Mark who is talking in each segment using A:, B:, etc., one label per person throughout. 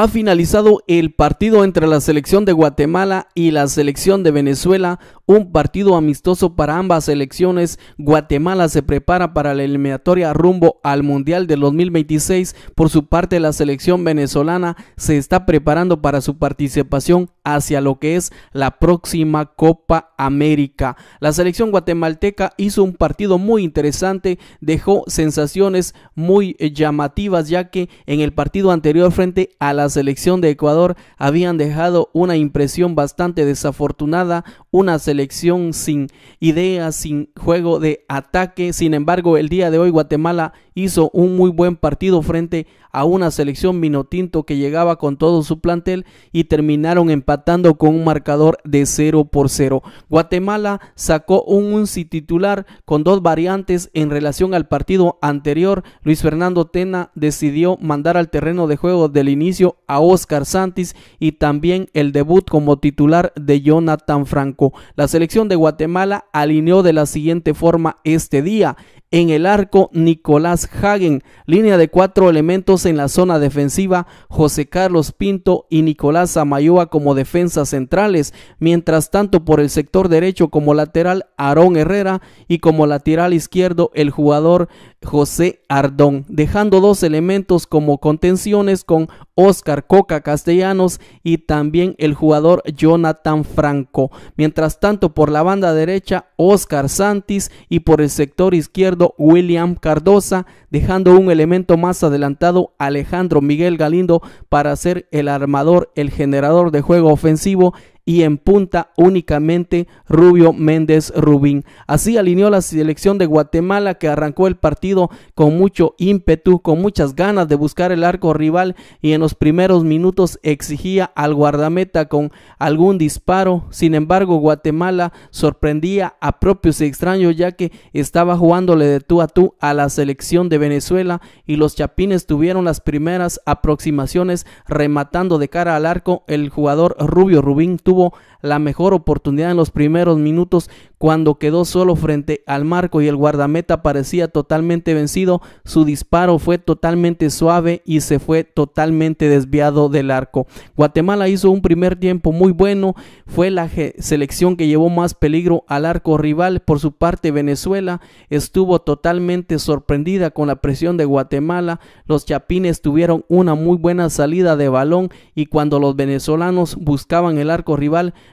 A: ha finalizado el partido entre la selección de Guatemala y la selección de Venezuela, un partido amistoso para ambas selecciones, Guatemala se prepara para la eliminatoria rumbo al Mundial del 2026. Por su parte, la selección venezolana se está preparando para su participación hacia lo que es la próxima Copa América. La selección guatemalteca hizo un partido muy interesante, dejó sensaciones muy eh, llamativas ya que en el partido anterior frente a la selección de Ecuador habían dejado una impresión bastante desafortunada, una selección selección sin ideas, sin juego de ataque. Sin embargo, el día de hoy Guatemala hizo un muy buen partido frente a una selección minotinto que llegaba con todo su plantel y terminaron empatando con un marcador de 0 por 0. Guatemala sacó un UNCI titular con dos variantes en relación al partido anterior. Luis Fernando Tena decidió mandar al terreno de juego del inicio a Oscar Santis y también el debut como titular de Jonathan Franco selección de Guatemala alineó de la siguiente forma este día. En el arco, Nicolás Hagen. Línea de cuatro elementos en la zona defensiva, José Carlos Pinto y Nicolás Amayúa como defensas centrales. Mientras tanto, por el sector derecho como lateral, Aarón Herrera y como lateral izquierdo, el jugador José Ardón. Dejando dos elementos como contenciones con Oscar Coca Castellanos y también el jugador Jonathan Franco. Mientras tanto, por la banda derecha, Oscar Santis y por el sector izquierdo, William Cardoza, dejando un elemento más adelantado Alejandro Miguel Galindo para ser el armador, el generador de juego ofensivo y en punta únicamente Rubio Méndez Rubín. Así alineó la selección de Guatemala que arrancó el partido con mucho ímpetu, con muchas ganas de buscar el arco rival y en los primeros minutos exigía al guardameta con algún disparo. Sin embargo, Guatemala sorprendía a propios y extraños ya que estaba jugándole de tú a tú a la selección de Venezuela y los chapines tuvieron las primeras aproximaciones rematando de cara al arco. El jugador Rubio Rubín tuvo la mejor oportunidad en los primeros minutos cuando quedó solo frente al marco y el guardameta parecía totalmente vencido. Su disparo fue totalmente suave y se fue totalmente desviado del arco. Guatemala hizo un primer tiempo muy bueno, fue la selección que llevó más peligro al arco rival. Por su parte, Venezuela estuvo totalmente sorprendida con la presión de Guatemala. Los chapines tuvieron una muy buena salida de balón y cuando los venezolanos buscaban el arco rival,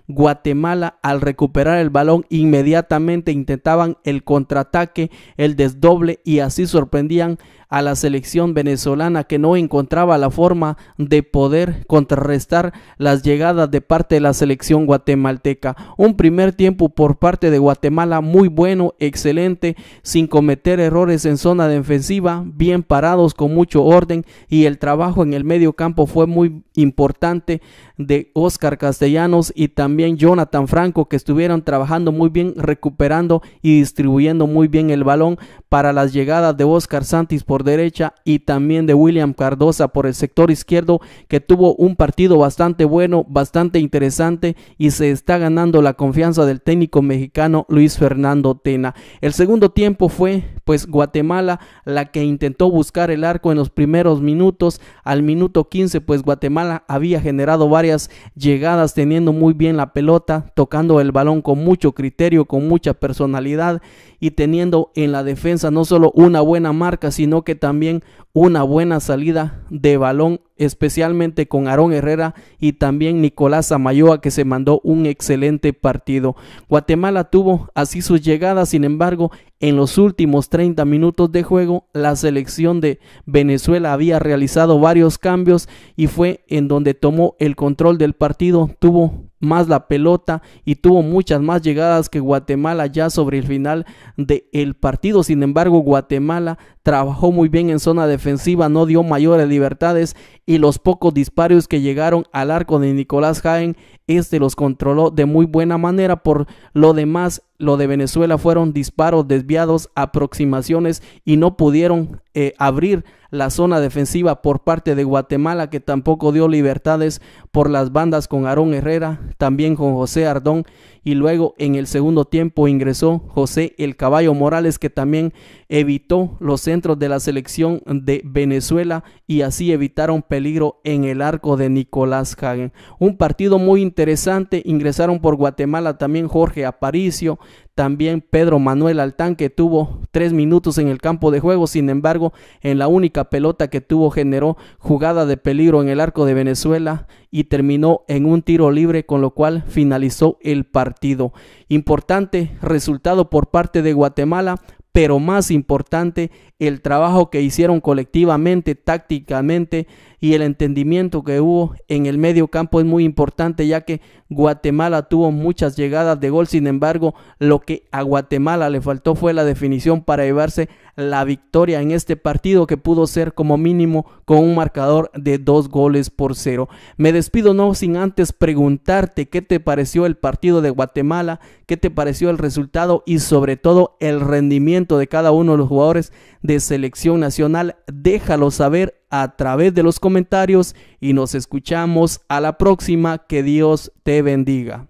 A: Guatemala al recuperar el balón inmediatamente intentaban el contraataque, el desdoble y así sorprendían a la selección venezolana que no encontraba la forma de poder contrarrestar las llegadas de parte de la selección guatemalteca. Un primer tiempo por parte de Guatemala muy bueno, excelente, sin cometer errores en zona defensiva, bien parados con mucho orden y el trabajo en el medio campo fue muy importante de Oscar Castellanos y también Jonathan Franco que estuvieron trabajando muy bien recuperando y distribuyendo muy bien el balón para las llegadas de Oscar Santis derecha y también de William Cardosa por el sector izquierdo que tuvo un partido bastante bueno, bastante interesante y se está ganando la confianza del técnico mexicano Luis Fernando Tena. El segundo tiempo fue pues Guatemala la que intentó buscar el arco en los primeros minutos. Al minuto 15 pues Guatemala había generado varias llegadas teniendo muy bien la pelota, tocando el balón con mucho criterio, con mucha personalidad y teniendo en la defensa no solo una buena marca, sino que también una buena salida de balón, especialmente con Aarón Herrera y también Nicolás Amayoa, que se mandó un excelente partido. Guatemala tuvo así sus llegadas, sin embargo, en los últimos 30 minutos de juego, la selección de Venezuela había realizado varios cambios y fue en donde tomó el control del partido, tuvo más la pelota y tuvo muchas más llegadas que Guatemala ya sobre el final del partido. Sin embargo, Guatemala trabajó muy bien en zona defensiva, no dio mayores libertades y los pocos disparos que llegaron al arco de Nicolás Jaén este los controló de muy buena manera. Por lo demás, lo de Venezuela fueron disparos desviados, aproximaciones y no pudieron eh, abrir la zona defensiva por parte de Guatemala, que tampoco dio libertades por las bandas con Aarón Herrera, también con José Ardón, y luego en el segundo tiempo ingresó José El Caballo Morales, que también evitó los centros de la selección de Venezuela y así evitaron peligro en el arco de Nicolás Hagen. Un partido muy interesante, ingresaron por Guatemala también Jorge Aparicio, también Pedro Manuel Altán, que tuvo tres minutos en el campo de juego, sin embargo, en la única pelota que tuvo generó jugada de peligro en el arco de Venezuela y terminó en un tiro libre, con lo cual finalizó el partido. Importante resultado por parte de Guatemala pero más importante, el trabajo que hicieron colectivamente, tácticamente y el entendimiento que hubo en el medio campo es muy importante, ya que Guatemala tuvo muchas llegadas de gol, sin embargo, lo que a Guatemala le faltó fue la definición para llevarse la victoria en este partido que pudo ser como mínimo con un marcador de dos goles por cero. Me despido no sin antes preguntarte qué te pareció el partido de Guatemala, qué te pareció el resultado y sobre todo el rendimiento de cada uno de los jugadores de selección nacional. Déjalo saber a través de los comentarios y nos escuchamos a la próxima. Que Dios te bendiga.